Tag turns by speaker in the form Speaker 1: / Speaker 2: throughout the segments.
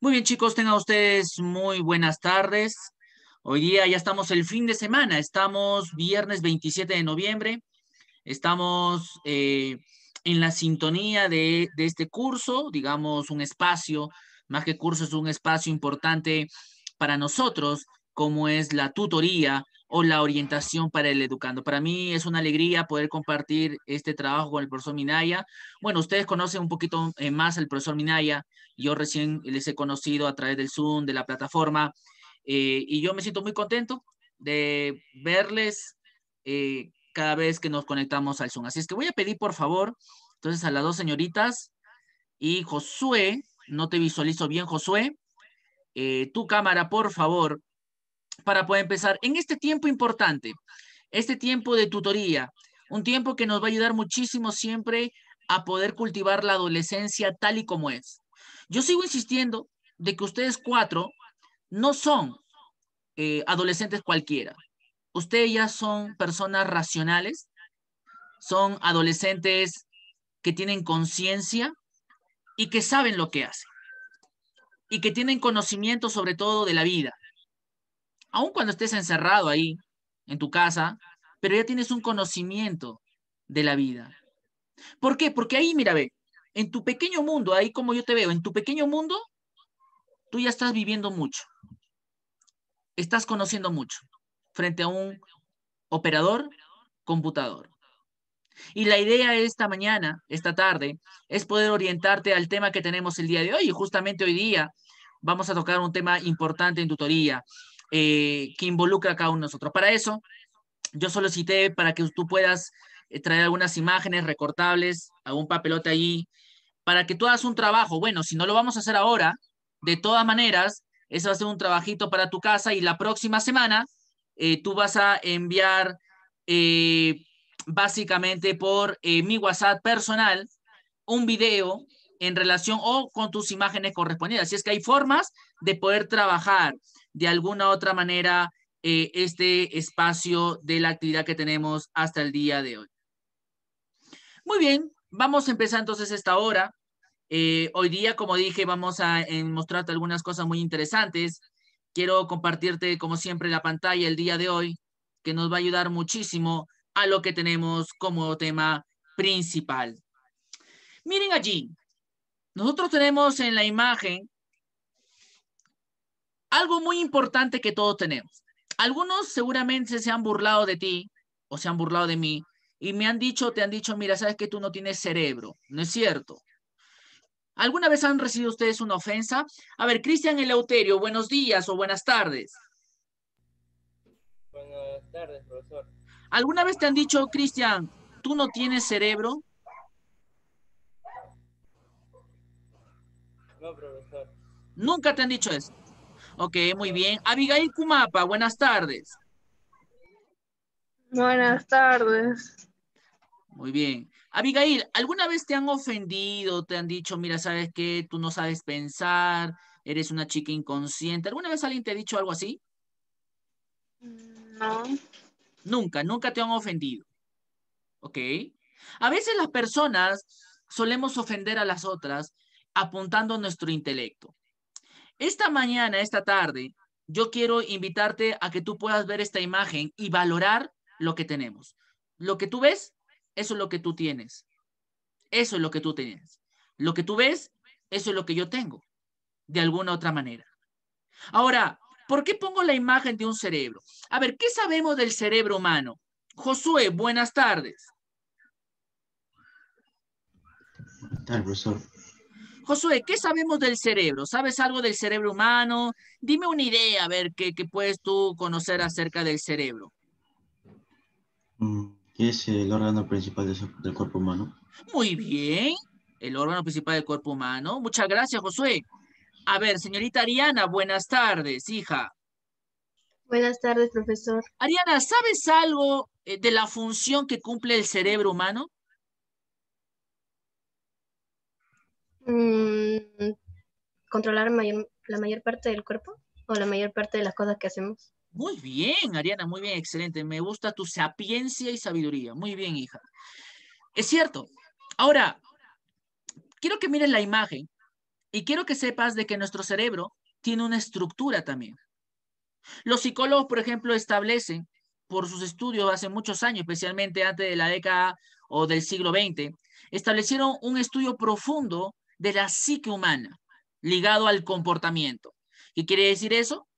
Speaker 1: Muy bien, chicos, tengan ustedes muy buenas tardes. Hoy día ya estamos el fin de semana, estamos viernes 27 de noviembre, estamos eh, en la sintonía de, este curso, digamos un espacio, más que curso es un espacio importante para nosotros, como es la tutoría o la orientación para el educando. Para mí es una alegría poder compartir este trabajo con el profesor Minaya. Bueno, ustedes conocen un poquito eh, más al profesor Minaya. Yo recién les he conocido a través del Zoom, de la plataforma, eh, y yo me siento muy contento de verles eh, cada vez que nos conectamos al Zoom. Así es que voy a pedir, por favor, entonces a las dos señoritas y Josué, no te visualizo bien, Josué, tu cámara, por favor, para poder empezar en este tiempo importante, este tiempo de tutoría, un tiempo que nos va a ayudar muchísimo siempre a poder cultivar la adolescencia tal y como es. Yo sigo insistiendo de que ustedes cuatro no son eh, adolescentes cualquiera. Ustedes ya son personas racionales, son adolescentes que tienen conciencia y que saben lo que hacen y que tienen conocimiento sobre todo de la vida aun cuando estés encerrado ahí, en tu casa, pero ya tienes un conocimiento de la vida. ¿Por qué? Porque ahí, mira, ve, en tu pequeño mundo, ahí como yo te veo, en tu pequeño mundo, tú ya estás viviendo mucho. Estás conociendo mucho frente a un operador computador. Y la idea esta mañana, esta tarde, es poder orientarte al tema que tenemos el día de hoy. Y justamente hoy día vamos a tocar un tema importante en tutoría. Eh, que involucra a cada uno de nosotros. Para eso, yo solo cité para que tú puedas eh, traer algunas imágenes recortables, algún papelote allí, para que tú hagas un trabajo. Bueno, si no lo vamos a hacer ahora, de todas maneras, eso va a ser un trabajito para tu casa y la próxima semana eh, tú vas a enviar básicamente por mi WhatsApp personal un video en relación o con tus imágenes correspondientes. Así es que hay formas de poder trabajar de alguna otra manera eh, este espacio de la actividad que tenemos hasta el día de hoy. Muy bien, vamos a empezar entonces esta hora. Eh, hoy día, como dije, vamos a mostrarte algunas cosas muy interesantes. Quiero compartirte, como siempre, la pantalla el día de hoy, que nos va a ayudar muchísimo a lo que tenemos como tema principal. Miren allí, nosotros tenemos en la imagen algo muy importante que todos tenemos. Algunos seguramente se han burlado de ti o se han burlado de mí y me han dicho, te han dicho, mira, sabes que tú no tienes cerebro. No es cierto. ¿Alguna vez han recibido ustedes una ofensa? A ver, Cristian Eleuterio, buenos días o buenas tardes. Buenas tardes, profesor. ¿Alguna vez te han dicho, Cristian, tú no tienes cerebro? No, profesor. Nunca te han dicho eso. Ok, muy bien. Abigail Kumapa, buenas tardes. Buenas tardes. Muy bien. Abigail, ¿alguna vez te han ofendido? ¿Te han dicho, mira, sabes qué, tú no sabes pensar, eres una chica inconsciente? ¿Alguna vez alguien te ha dicho algo así? No. Nunca, nunca te han ofendido. ¿Ok? A veces las personas solemos ofender a las otras apuntando nuestro intelecto. Esta mañana, esta tarde, yo quiero invitarte a que tú puedas ver esta imagen y valorar lo que tenemos. Lo que tú ves, eso es lo que tú tienes. Eso es lo que tú tienes. Lo que tú ves, eso es lo que yo tengo, de alguna otra manera. Ahora, ¿por qué pongo la imagen de un cerebro? A ver, ¿qué sabemos del cerebro humano? Josué, buenas tardes. Tal, profesor. Josué, ¿qué sabemos del cerebro? ¿Sabes algo del cerebro humano? Dime una idea, a ver, ¿qué puedes tú conocer acerca del cerebro. Mm, ¿Qué es el órgano principal del cuerpo humano? Muy bien, el órgano principal del cuerpo humano. Muchas gracias, Josué. A ver, señorita Ariana, buenas tardes, hija. Buenas tardes, profesor. Ariana, ¿sabes algo eh, de la función que cumple el cerebro humano? controlar la mayor parte del cuerpo o la mayor parte de las cosas que hacemos. Muy bien, Ariana, muy bien, excelente. Me gusta tu sapiencia y sabiduría. Muy bien, hija. Es cierto. Ahora, quiero que mires la imagen y quiero que sepas de que nuestro cerebro tiene una estructura también. Los psicólogos, por ejemplo, establecen por sus estudios hace muchos años, especialmente antes de la década o del siglo XX, establecieron un estudio profundo de la psique humana ligado al comportamiento. ¿Qué quiere decir eso?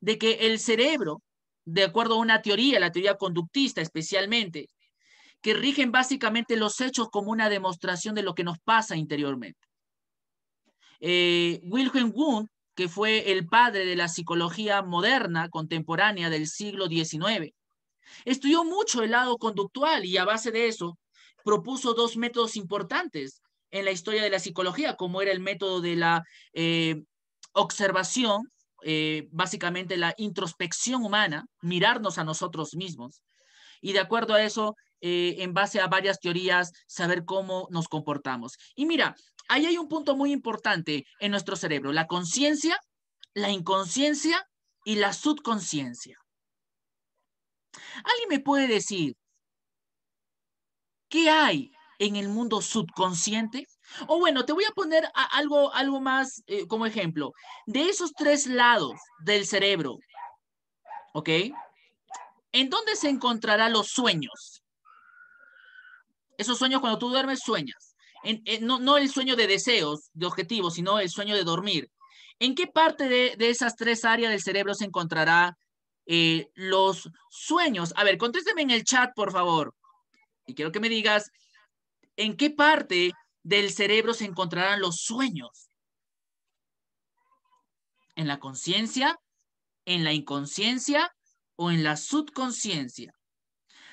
Speaker 1: De que el cerebro, de acuerdo a una teoría, la teoría conductista especialmente, que rigen básicamente los hechos como una demostración de lo que nos pasa interiormente. Eh, Wilhelm Wundt, que fue el padre de la psicología moderna contemporánea del siglo XIX, estudió mucho el lado conductual y a base de eso propuso dos métodos importantes en la historia de la psicología, como era el método de la eh, observación, eh, básicamente la introspección humana, mirarnos a nosotros mismos. Y de acuerdo a eso, eh, en base a varias teorías, saber cómo nos comportamos. Y mira, ahí hay un punto muy importante en nuestro cerebro, la conciencia, la inconsciencia y la subconsciencia. ¿Alguien me puede decir qué hay en el mundo subconsciente? O bueno, te voy a poner algo, algo más eh, como ejemplo. De esos tres lados del cerebro, ¿ok? ¿En dónde se encontrarán los sueños? Esos sueños cuando tú duermes sueñas. no, el sueño de deseos, de objetivos, sino el sueño de dormir. ¿En qué parte de, esas tres áreas del cerebro se encontrará eh, los sueños? A ver, contésteme en el chat, por favor. Y quiero que me digas ¿En qué parte del cerebro se encontrarán los sueños? ¿En la conciencia? ¿En la inconsciencia? ¿O en la subconsciencia?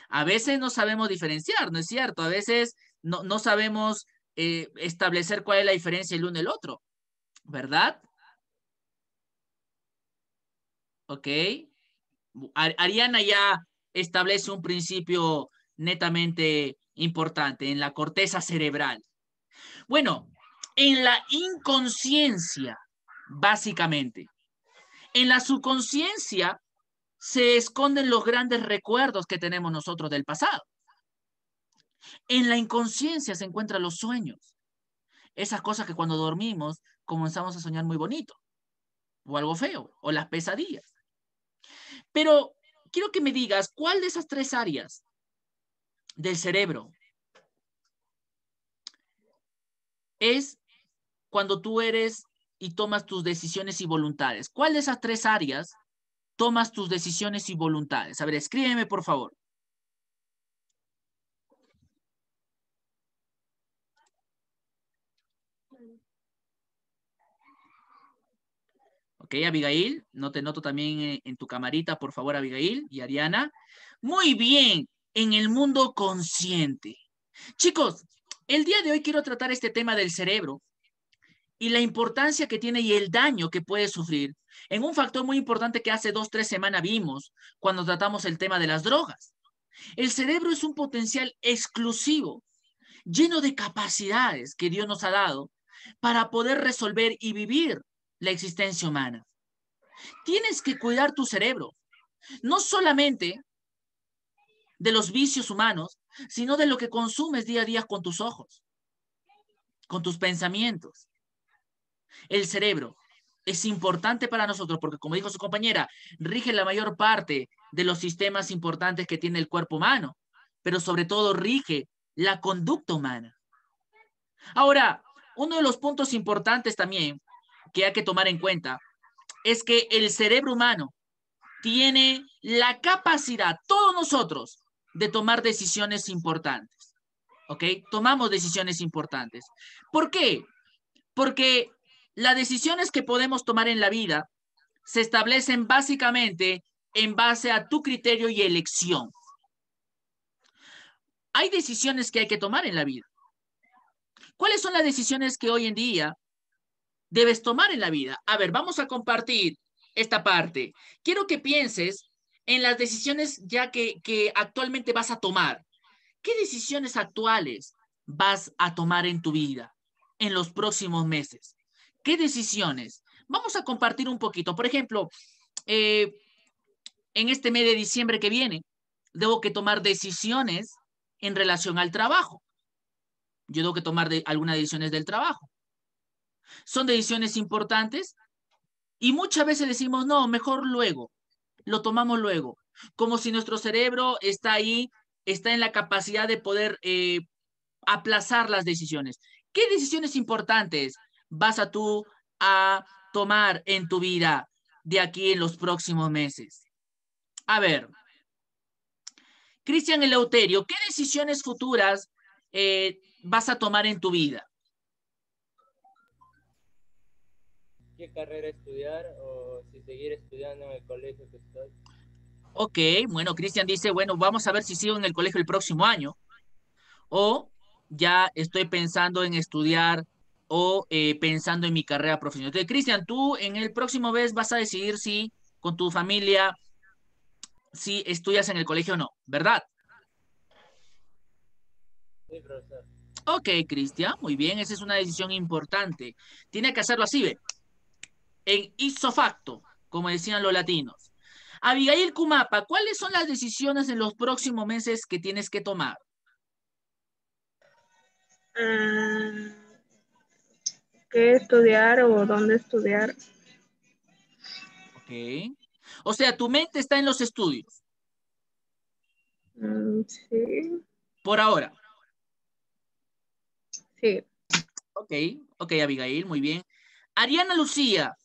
Speaker 1: A veces no sabemos diferenciar, ¿no es cierto? A veces no, sabemos eh, establecer cuál es la diferencia el uno del el otro, ¿verdad? ¿Ok? Ariana ya establece un principio netamente importante, en la corteza cerebral. Bueno, en la inconsciencia, básicamente. En la subconsciencia se esconden los grandes recuerdos que tenemos nosotros del pasado. En la inconsciencia se encuentran los sueños, esas cosas que cuando dormimos comenzamos a soñar muy bonito, o algo feo, o las pesadillas. Pero quiero que me digas, ¿cuál de esas tres áreas del cerebro. Es cuando tú eres y tomas tus decisiones y voluntades. ¿Cuál de esas tres áreas tomas tus decisiones y voluntades? A ver, escríbeme, por favor. Ok, Abigail, no te noto también eh, en tu camarita, por favor, Abigail y Ariana. Muy bien, en el mundo consciente. Chicos, el día de hoy quiero tratar este tema del cerebro y la importancia que tiene y el daño que puede sufrir en un factor muy importante que hace dos, tres semanas vimos cuando tratamos el tema de las drogas. El cerebro es un potencial exclusivo, lleno de capacidades que Dios nos ha dado para poder resolver y vivir la existencia humana. Tienes que cuidar tu cerebro, no solamente de los vicios humanos, sino de lo que consumes día a día con tus ojos, con tus pensamientos. El cerebro es importante para nosotros porque, como dijo su compañera, rige la mayor parte de los sistemas importantes que tiene el cuerpo humano, pero sobre todo rige la conducta humana. Ahora, uno de los puntos importantes también que hay que tomar en cuenta es que el cerebro humano tiene la capacidad, todos nosotros, de tomar decisiones importantes. ¿Ok? Tomamos decisiones importantes. ¿Por qué? Porque las decisiones que podemos tomar en la vida se establecen básicamente en base a tu criterio y elección. Hay decisiones que hay que tomar en la vida. ¿Cuáles son las decisiones que hoy en día debes tomar en la vida? A ver, vamos a compartir esta parte. Quiero que pienses en las decisiones ya que, actualmente vas a tomar. ¿Qué decisiones actuales vas a tomar en tu vida en los próximos meses? ¿Qué decisiones? Vamos a compartir un poquito. Por ejemplo, eh, en este mes de diciembre que viene, debo que tomar decisiones en relación al trabajo. Yo tengo que tomar de, algunas decisiones del trabajo. Son decisiones importantes y muchas veces decimos, no, mejor luego lo tomamos luego, como si nuestro cerebro está ahí, está en la capacidad de poder eh, aplazar las decisiones. ¿Qué decisiones importantes vas a tú a tomar en tu vida de aquí en los próximos meses? A ver, Cristian Eleuterio, ¿qué decisiones futuras eh, vas a tomar en tu vida? carrera estudiar o si seguir estudiando en el colegio que estoy. Ok, bueno, Cristian dice, bueno, vamos a ver si sigo en el colegio el próximo año o ya estoy pensando en estudiar o eh, pensando en mi carrera profesional. Entonces, Cristian, tú en el próximo mes vas a decidir si con tu familia, si estudias en el colegio o no, ¿verdad? Sí, profesor. Ok, Cristian, muy bien, esa es una decisión importante. Tiene que hacerlo así, ¿ve? en isofacto, facto, como decían los latinos. Abigail Cumapa, ¿cuáles son las decisiones en los próximos meses que tienes que tomar? Ah, ¿Qué estudiar o dónde estudiar? Ok. O sea, tu mente está en los estudios. Mm, sí. Por ahora. Sí. Ok, ok, Abigail, muy bien. Ariana Lucía,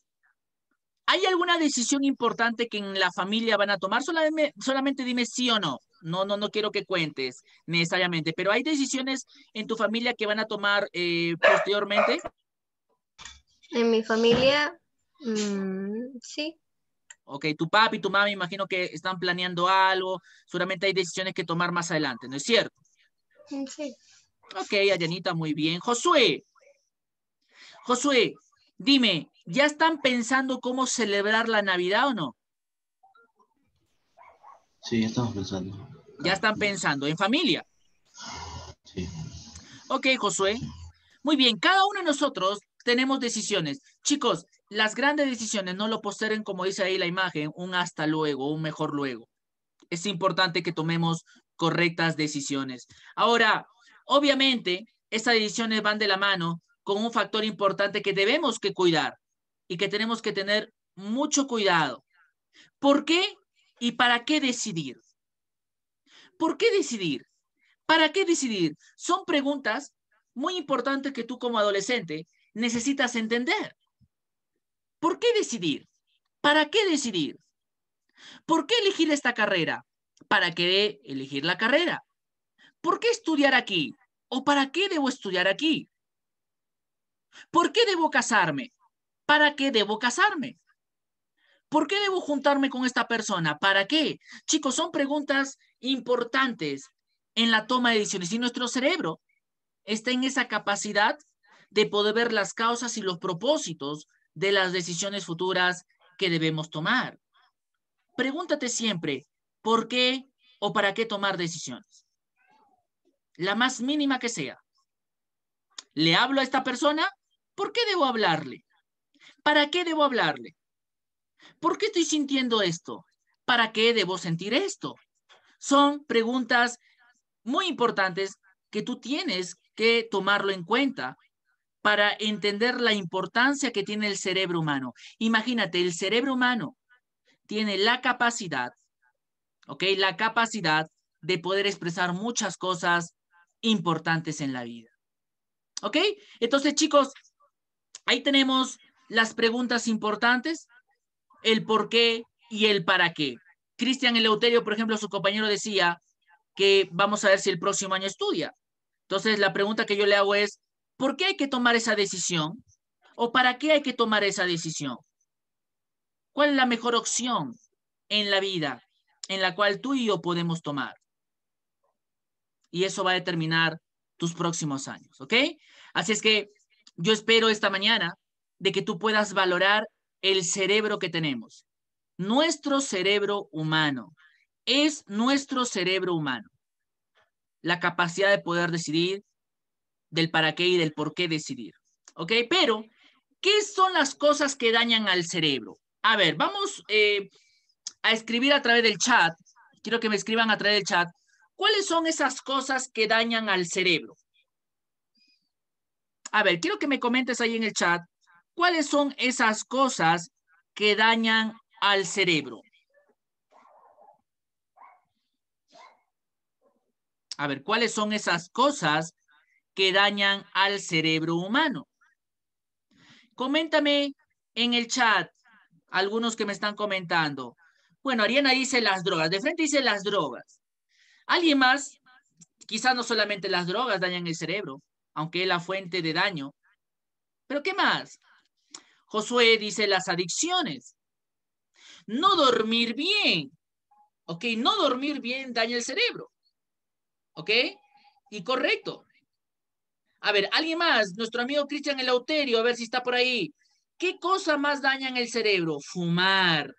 Speaker 1: ¿Hay alguna decisión importante que en la familia van a tomar? Solamente, solamente dime sí o no. No, no, no quiero que cuentes necesariamente, pero ¿hay decisiones en tu familia que van a tomar eh, posteriormente? En mi familia, mm, sí. Ok, tu papi y tu mami, imagino que están planeando algo, seguramente hay decisiones que tomar más adelante, ¿no es cierto? Mm, sí. Ok, Ayanita, muy bien. Josué, Josué, dime, ¿Ya están pensando cómo celebrar la Navidad o no? Sí, ya estamos pensando. Ya están pensando, en familia. Sí. Ok, Josué. Muy bien, cada uno de nosotros tenemos decisiones. Chicos, las grandes decisiones no lo posteren como dice ahí la imagen, un hasta luego, un mejor luego. Es importante que tomemos correctas decisiones. Ahora, obviamente, estas decisiones van de la mano con un factor importante que debemos que cuidar, y que tenemos que tener mucho cuidado. ¿Por qué y para qué decidir? ¿Por qué decidir? ¿Para qué decidir? Son preguntas muy importantes que tú como adolescente necesitas entender. ¿Por qué decidir? ¿Para qué decidir? ¿Por qué elegir esta carrera? ¿Para qué elegir la carrera? ¿Por qué estudiar aquí? ¿O para qué debo estudiar aquí? ¿Por qué debo casarme? ¿Para qué debo casarme? ¿Por qué debo juntarme con esta persona? ¿Para qué? Chicos, son preguntas importantes en la toma de decisiones y nuestro cerebro está en esa capacidad de poder ver las causas y los propósitos de las decisiones futuras que debemos tomar. Pregúntate siempre, ¿por qué o para qué tomar decisiones? La más mínima que sea. ¿Le hablo a esta persona? ¿Por qué debo hablarle? ¿Para qué debo hablarle? ¿Por qué estoy sintiendo esto? ¿Para qué debo sentir esto? Son preguntas muy importantes que tú tienes que tomarlo en cuenta para entender la importancia que tiene el cerebro humano. Imagínate, el cerebro humano tiene la capacidad, ¿ok? La capacidad de poder expresar muchas cosas importantes en la vida. ¿Ok? Entonces, chicos, ahí tenemos las preguntas importantes, el por qué y el para qué. Cristian Eleuterio, por ejemplo, su compañero decía que vamos a ver si el próximo año estudia. Entonces, la pregunta que yo le hago es, ¿por qué hay que tomar esa decisión? ¿O para qué hay que tomar esa decisión? ¿Cuál es la mejor opción en la vida en la cual tú y yo podemos tomar? Y eso va a determinar tus próximos años, ¿ok? Así es que yo espero esta mañana de que tú puedas valorar el cerebro que tenemos. Nuestro cerebro humano es nuestro cerebro humano. La capacidad de poder decidir del para qué y del por qué decidir. ¿Ok? Pero, ¿qué son las cosas que dañan al cerebro? A ver, vamos eh, a escribir a través del chat. Quiero que me escriban a través del chat. ¿Cuáles son esas cosas que dañan al cerebro? A ver, quiero que me comentes ahí en el chat ¿Cuáles son esas cosas que dañan al cerebro? A ver, ¿cuáles son esas cosas que dañan al cerebro humano? Coméntame en el chat, algunos que me están comentando. Bueno, Ariana dice las drogas, de frente dice las drogas. Alguien más, quizás no solamente las drogas dañan el cerebro, aunque es la fuente de daño. Pero ¿qué más? Josué dice las adicciones. No dormir bien. ¿Ok? No dormir bien daña el cerebro. ¿Ok? Y correcto. A ver, alguien más, nuestro amigo Cristian Eleuterio, a ver si está por ahí. ¿Qué cosa más daña en el cerebro? Fumar.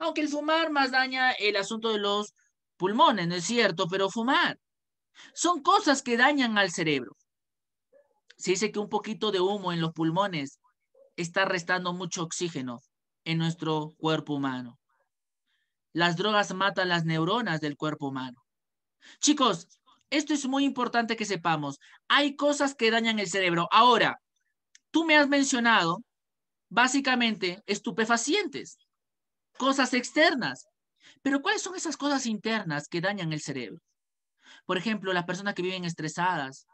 Speaker 1: Aunque el fumar más daña el asunto de los pulmones, ¿no es cierto? Pero fumar. Son cosas que dañan al cerebro. Se dice que un poquito de humo en los pulmones está restando mucho oxígeno en nuestro cuerpo humano. Las drogas matan las neuronas del cuerpo humano. Chicos, esto es muy importante que sepamos. Hay cosas que dañan el cerebro. Ahora, tú me has mencionado básicamente estupefacientes, cosas externas. Pero ¿cuáles son esas cosas internas que dañan el cerebro? Por ejemplo, las personas que viven estresadas,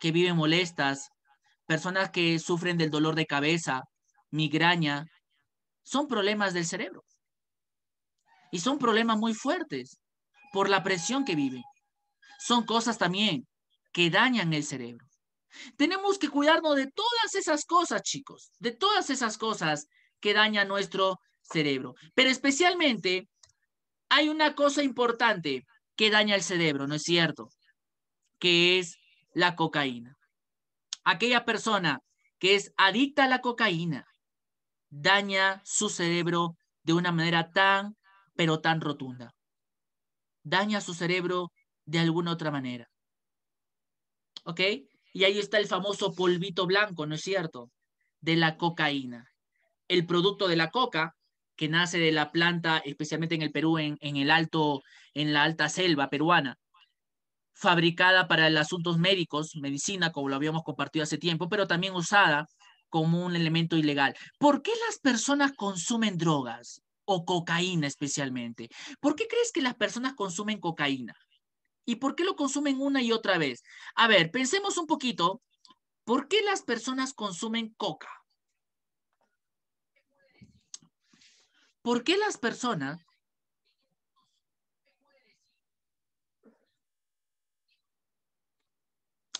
Speaker 1: que viven molestas, personas que sufren del dolor de cabeza, migraña, son problemas del cerebro. Y son problemas muy fuertes por la presión que viven. Son cosas también que dañan el cerebro. Tenemos que cuidarnos de todas esas cosas, chicos, de todas esas cosas que dañan nuestro cerebro. Pero especialmente hay una cosa importante que daña el cerebro, ¿no es cierto? Que es la cocaína aquella persona que es adicta a la cocaína daña su cerebro de una manera tan, pero tan rotunda. Daña su cerebro de alguna otra manera. ¿Ok? Y ahí está el famoso polvito blanco, ¿no es cierto? De la cocaína. El producto de la coca, que nace de la planta, especialmente en el Perú, en, en el alto, en la alta selva peruana, fabricada para el asuntos médicos, medicina, como lo habíamos compartido hace tiempo, pero también usada como un elemento ilegal. ¿Por qué las personas consumen drogas o cocaína especialmente? ¿Por qué crees que las personas consumen cocaína? ¿Y por qué lo consumen una y otra vez? A ver, pensemos un poquito. ¿Por qué las personas consumen coca? ¿Por qué las personas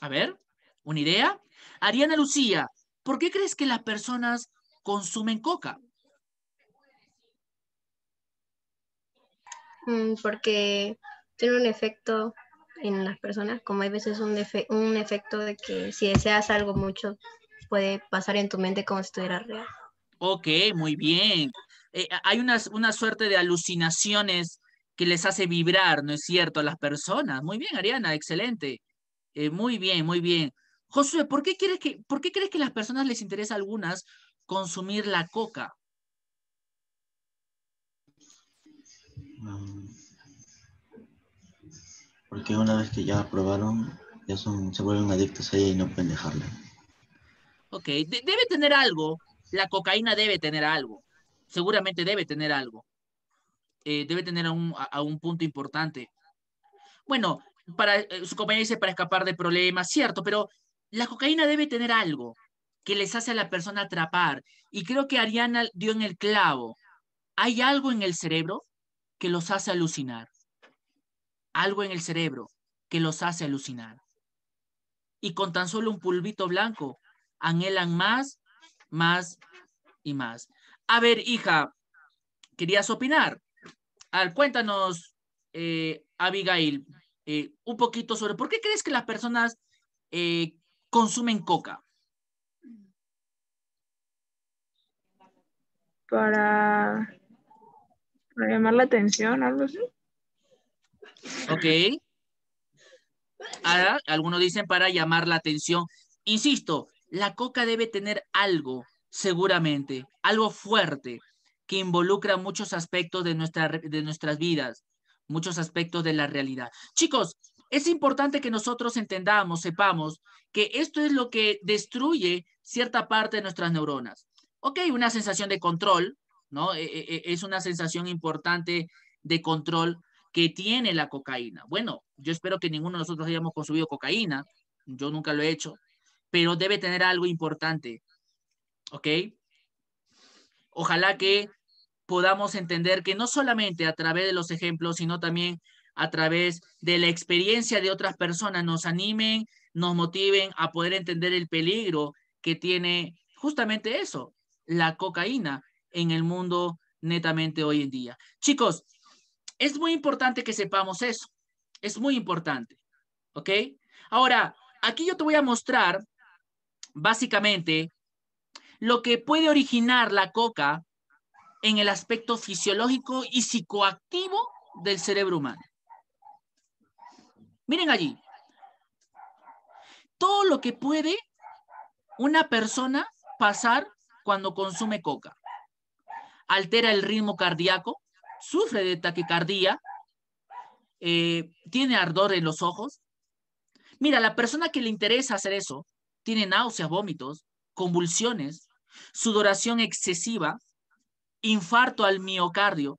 Speaker 1: A ver, una idea. Ariana Lucía, ¿por qué crees que las personas consumen coca? Mm, porque tiene un efecto en las personas, como hay veces un, efecto de que si deseas algo mucho, puede pasar en tu mente como si estuviera real. Ok, muy bien. Eh, hay una, una suerte de alucinaciones que les hace vibrar, ¿no es cierto?, a las personas. Muy bien, Ariana, excelente. Eh, muy bien, muy bien. José, ¿por qué, quieres que, ¿por qué crees que a las personas les interesa algunas consumir la coca? Mm. Porque una vez que ya probaron, ya son, se vuelven adictos a ella y no pueden dejarla. Ok, debe tener algo. La cocaína debe tener algo. Seguramente debe tener algo. Eh, debe tener a un punto importante. Bueno, para, eh, su dice para escapar de problemas, cierto, pero la cocaína debe tener algo que les hace a la persona atrapar. Y creo que Ariana dio en el clavo. Hay algo en el cerebro que los hace alucinar. Algo en el cerebro que los hace alucinar. Y con tan solo un pulvito blanco, anhelan más, más y más. A ver, hija, querías opinar. cuéntanos, eh, Abigail, eh, un poquito sobre por qué crees que las personas eh, consumen coca. Para, para llamar la atención, algo así. Ok. Ah, algunos dicen para llamar la atención. Insisto, la coca debe tener algo, seguramente, algo fuerte, que involucra muchos aspectos de, nuestra, de nuestras vidas muchos aspectos de la realidad. Chicos, es importante que nosotros entendamos, sepamos que esto es lo que destruye cierta parte de nuestras neuronas. Ok, una sensación de control, ¿no? E, e, e, es una sensación importante de control que tiene la cocaína. Bueno, yo espero que ninguno de nosotros hayamos consumido cocaína, yo nunca lo he hecho, pero debe tener algo importante, ¿ok? Ojalá que podamos entender que no solamente a través de los ejemplos, sino también a través de la experiencia de otras personas nos animen, nos motiven a poder entender el peligro que tiene justamente eso, la cocaína en el mundo netamente hoy en día. Chicos, es muy importante que sepamos eso. Es muy importante. ¿Ok? Ahora, aquí yo te voy a mostrar básicamente lo que puede originar la coca en el aspecto fisiológico y psicoactivo del cerebro humano. Miren allí, todo lo que puede una persona pasar cuando consume coca. Altera el ritmo cardíaco, sufre de taquicardía, eh, tiene ardor en los ojos. Mira, la persona que le interesa hacer eso tiene náuseas, vómitos, convulsiones, sudoración excesiva, infarto al miocardio,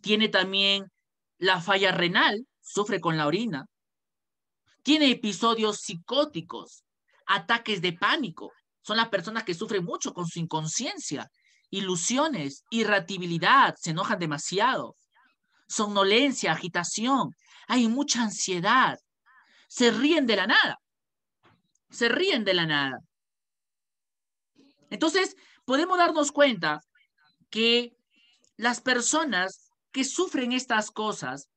Speaker 1: tiene también la falla renal, sufre con la orina, tiene episodios psicóticos, ataques de pánico, son las personas que sufren mucho con su inconsciencia, ilusiones, irratibilidad, se enojan demasiado, somnolencia, agitación, hay mucha ansiedad, se ríen de la nada, se ríen de la nada. Entonces, podemos darnos cuenta que las personas que sufren estas cosas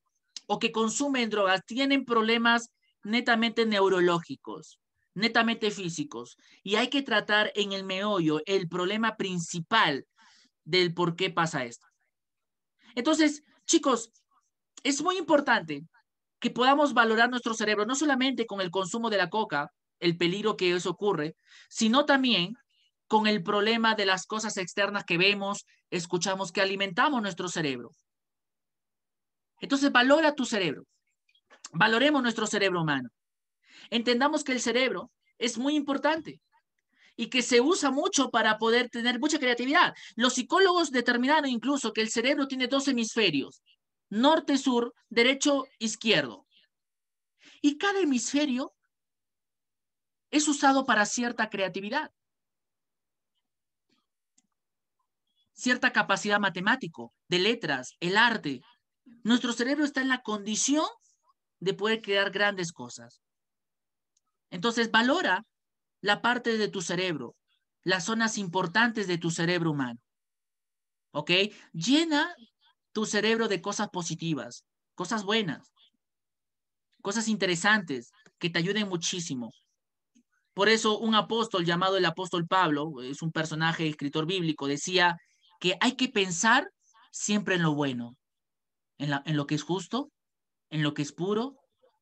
Speaker 1: o que consumen drogas tienen problemas netamente neurológicos, netamente físicos. Y hay que tratar en el meollo el problema principal del por qué pasa esto. Entonces, chicos, es muy importante que podamos valorar nuestro cerebro, no solamente con el consumo de la coca, el peligro que eso ocurre, sino también con el problema de las cosas externas que vemos, escuchamos, que alimentamos nuestro cerebro. Entonces, valora tu cerebro. Valoremos nuestro cerebro humano. Entendamos que el cerebro es muy importante y que se usa mucho para poder tener mucha creatividad. Los psicólogos determinaron incluso que el cerebro tiene dos hemisferios, norte-sur, derecho-izquierdo. Y cada hemisferio es usado para cierta creatividad. cierta capacidad matemática, de letras, el arte. Nuestro cerebro está en la condición de poder crear grandes cosas. Entonces, valora la parte de tu cerebro, las zonas importantes de tu cerebro humano. ¿Ok? Llena tu cerebro de cosas positivas, cosas buenas, cosas interesantes que te ayuden muchísimo. Por eso un apóstol llamado el apóstol Pablo, es un personaje escritor bíblico, decía, que hay que pensar siempre en lo bueno, en, lo que es justo, en lo que es puro,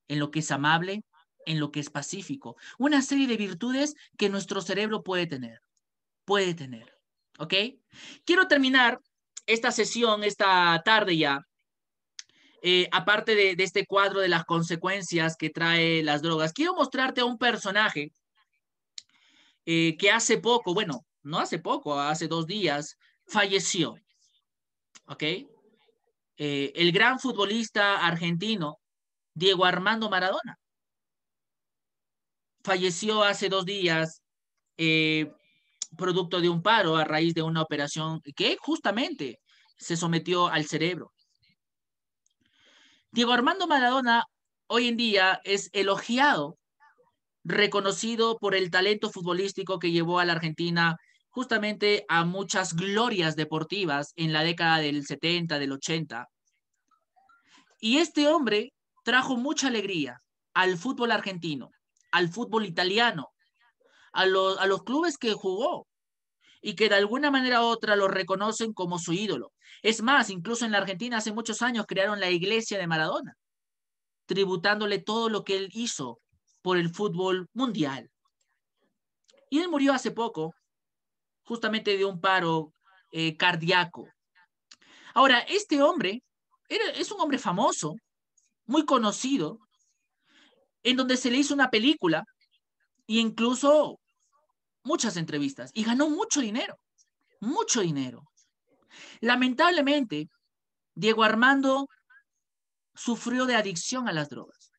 Speaker 1: en lo que es amable, en lo que es pacífico. Una serie de virtudes que nuestro cerebro puede tener, puede tener. ¿Ok? Quiero terminar esta sesión, esta tarde ya, eh, aparte de, este cuadro de las consecuencias que trae las drogas, quiero mostrarte a un personaje eh, que hace poco, bueno, no hace poco, hace dos días, falleció. ¿Ok? Eh, el gran futbolista argentino, Diego Armando Maradona, falleció hace dos días eh, producto de un paro a raíz de una operación que justamente se sometió al cerebro. Diego Armando Maradona hoy en día es elogiado, reconocido por el talento futbolístico que llevó a la Argentina justamente a muchas glorias deportivas en la década del 70, del 80. Y este hombre trajo mucha alegría al fútbol argentino, al fútbol italiano, a los, clubes que jugó y que de alguna manera u otra lo reconocen como su ídolo. Es más, incluso en la Argentina hace muchos años crearon la iglesia de Maradona, tributándole todo lo que él hizo por el fútbol mundial. Y él murió hace poco, justamente de un paro eh, cardíaco. Ahora, este hombre es un hombre famoso, muy conocido, en donde se le hizo una película e incluso muchas entrevistas y ganó mucho dinero, mucho dinero. Lamentablemente, Diego Armando sufrió de adicción a las drogas.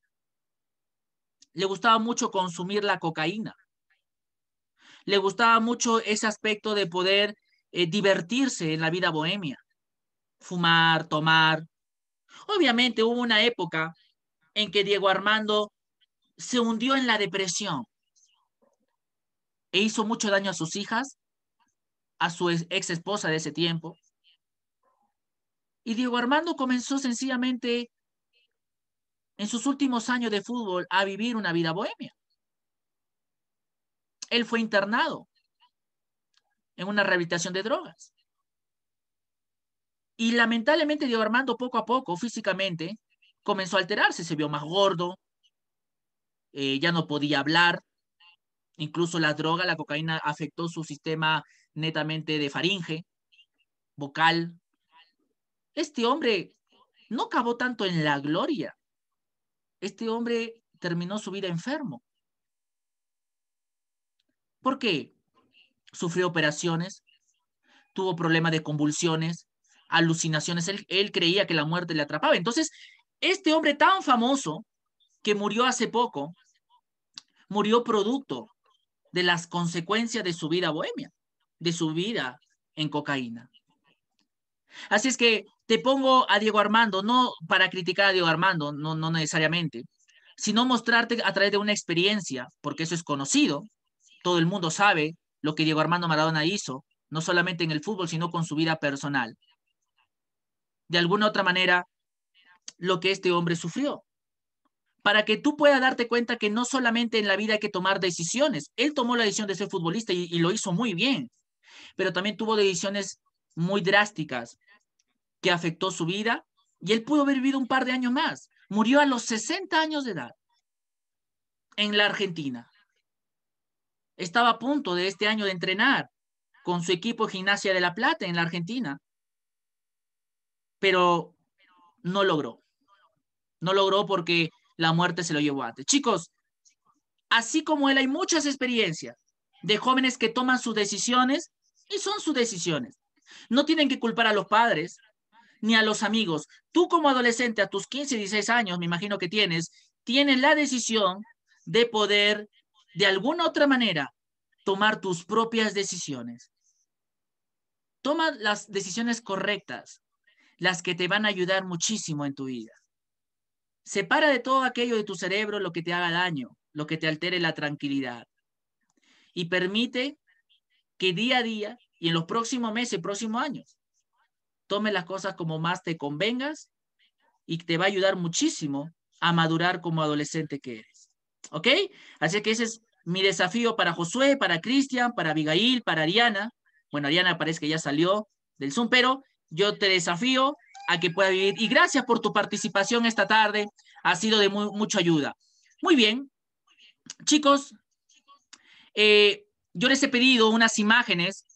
Speaker 1: Le gustaba mucho consumir la cocaína le gustaba mucho ese aspecto de poder eh, divertirse en la vida bohemia, fumar, tomar. Obviamente hubo una época en que Diego Armando se hundió en la depresión e hizo mucho daño a sus hijas, a su ex esposa de ese tiempo. Y Diego Armando comenzó sencillamente en sus últimos años de fútbol a vivir una vida bohemia él fue internado en una rehabilitación de drogas. Y lamentablemente dio Armando poco a poco físicamente comenzó a alterarse, se vio más gordo, eh, ya no podía hablar, incluso la droga, la cocaína afectó su sistema netamente de faringe, vocal. Este hombre no acabó tanto en la gloria, este hombre terminó su vida enfermo porque sufrió operaciones, tuvo problemas de convulsiones, alucinaciones. Él, creía que la muerte le atrapaba. Entonces, este hombre tan famoso que murió hace poco, murió producto de las consecuencias de su vida bohemia, de su vida en cocaína. Así es que te pongo a Diego Armando, no para criticar a Diego Armando, no, no necesariamente, sino mostrarte a través de una experiencia, porque eso es conocido, todo el mundo sabe lo que Diego Armando Maradona hizo, no solamente en el fútbol, sino con su vida personal. De alguna otra manera, lo que este hombre sufrió. Para que tú puedas darte cuenta que no solamente en la vida hay que tomar decisiones. Él tomó la decisión de ser futbolista y, y lo hizo muy bien, pero también tuvo decisiones muy drásticas que afectó su vida y él pudo haber vivido un par de años más. Murió a los 60 años de edad en la Argentina. Estaba a punto de este año de entrenar con su equipo Gimnasia de la Plata en la Argentina, pero no logró. No logró porque la muerte se lo llevó antes. Chicos, así como él hay muchas experiencias de jóvenes que toman sus decisiones y son sus decisiones. No tienen que culpar a los padres ni a los amigos. Tú como adolescente a tus 15, y 16 años, me imagino que tienes, tienes la decisión de poder de alguna otra manera tomar tus propias decisiones. Toma las decisiones correctas, las que te van a ayudar muchísimo en tu vida. Separa de todo aquello de tu cerebro lo que te haga daño, lo que te altere la tranquilidad. Y permite que día a día y en los próximos meses, próximos años, tome las cosas como más te convengas y te va a ayudar muchísimo a madurar como adolescente que eres. ¿Ok? Así que ese es mi desafío para Josué, para Cristian, para Abigail, para Ariana. Bueno, Ariana parece que ya salió del Zoom, pero yo te desafío a que pueda vivir. Y gracias por tu participación esta tarde. Ha sido de mucha ayuda. Muy bien. Chicos, eh, yo les he pedido unas imágenes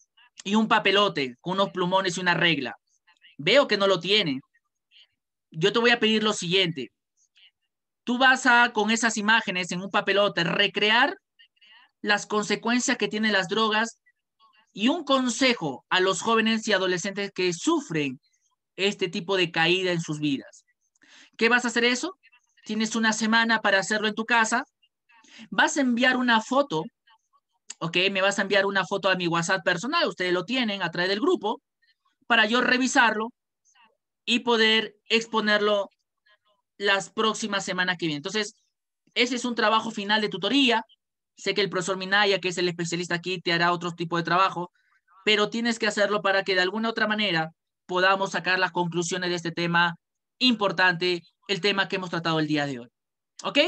Speaker 1: y un papelote con unos plumones y una regla. Veo que no lo tienen. Yo te voy a pedir lo siguiente. Tú vas a, con esas imágenes en un papelote, recrear las consecuencias que tienen las drogas y un consejo a los jóvenes y adolescentes que sufren este tipo de caída en sus vidas. ¿Qué vas a hacer eso? Tienes una semana para hacerlo en tu casa. Vas a enviar una foto, ¿ok? Me vas a enviar una foto a mi WhatsApp personal, ustedes lo tienen a través del grupo, para yo revisarlo y poder exponerlo las próximas semanas que vienen. Entonces, ese es un trabajo final de tutoría. Sé que el profesor Minaya, que es el especialista aquí, te hará otro tipo de trabajo, pero tienes que hacerlo para que de alguna otra manera podamos sacar las conclusiones de este tema importante, el tema que hemos tratado el día de hoy. ¿Ok?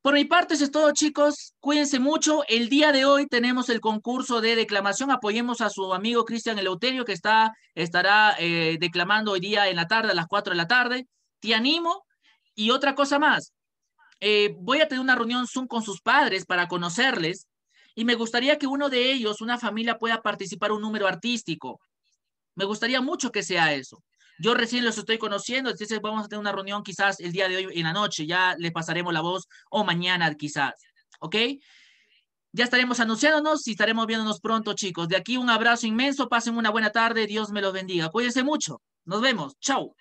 Speaker 1: Por mi parte, es todo, chicos. Cuídense mucho. El día de hoy tenemos el concurso de declamación. Apoyemos a su amigo Cristian Eleuterio, que está, estará eh, declamando hoy día en la tarde, a las 4 de la tarde te animo. Y otra cosa más, eh, voy a tener una reunión Zoom con sus padres para conocerles y me gustaría que uno de ellos, una familia, pueda participar un número artístico. Me gustaría mucho que sea eso. Yo recién los estoy conociendo, entonces vamos a tener una reunión quizás el día de hoy en la noche, ya les pasaremos la voz o mañana quizás, ¿ok? Ya estaremos anunciándonos y estaremos viéndonos pronto, chicos. De aquí un abrazo inmenso, pasen una buena tarde, Dios me los bendiga. Cuídense mucho, nos vemos, chao.